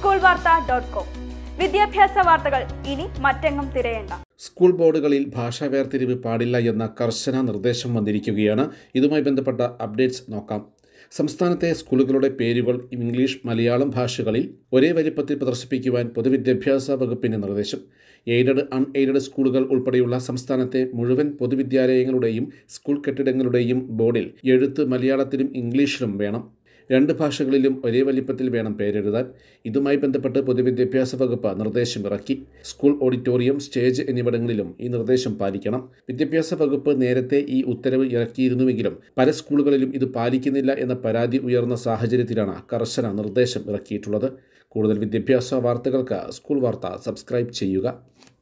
school വാർത്ത dot com വിദ്യാഭ്യാസ വാർത്തകൾ ഇനി മറ്റെങ്ങും തിരയേണ്ട സ്കൂൾ ബോർഡുകളിൽ ഭാഷാ വേർതിരിവ് പാടില്ല എന്ന കർശന നിർദ്ദേശം വന്നിരിക്കുകയാണ് ഇതുമായി ബന്ധപ്പെട്ട അപ്ഡേറ്റ്സ് നോക്കാം സംസ്ഥാനത്തെ സ്കൂളുകളുടെ പേരുകൾ ഇംഗ്ലീഷ് മലയാളം ഭാഷകളിൽ ഒരേ വലിപ്പത്തിൽ പ്രദർശിപ്പിക്കുവാൻ പൊതുവിദ്യാഭ്യാസ വകുപ്പിൻ്റെ നിർദ്ദേശം എയ്ഡഡ് അൺ എയ്ഡഡ് സ്കൂളുകൾ ഉൾപ്പെടെയുള്ള സംസ്ഥാനത്തെ മുഴുവൻ പൊതുവിദ്യാലയങ്ങളുടെയും സ്കൂൾ കെട്ടിടങ്ങളുടെയും ബോർഡിൽ എഴുത്ത് മലയാളത്തിലും ഇംഗ്ലീഷിലും വേണം രണ്ട് ഭാഷകളിലും ഒരേ വലിപ്പത്തിൽ വേണം പേരെഴുതാൻ ഇതുമായി ബന്ധപ്പെട്ട് പൊതുവിദ്യാഭ്യാസ വകുപ്പ് നിർദ്ദേശം ഇറക്കി സ്കൂൾ ഓഡിറ്റോറിയം സ്റ്റേജ് എന്നിവിടങ്ങളിലും ഈ നിർദ്ദേശം പാലിക്കണം വിദ്യാഭ്യാസ വകുപ്പ് നേരത്തെ ഈ ഉത്തരവ് ഇറക്കിയിരുന്നുവെങ്കിലും പല സ്കൂളുകളിലും ഇത് പാലിക്കുന്നില്ല എന്ന പരാതി ഉയർന്ന സാഹചര്യത്തിലാണ് കർശന നിർദ്ദേശം ഇറക്കിയിട്ടുള്ളത് കൂടുതൽ വിദ്യാഭ്യാസ വാർത്തകൾക്ക് സ്കൂൾ വാർത്ത സബ്സ്ക്രൈബ് ചെയ്യുക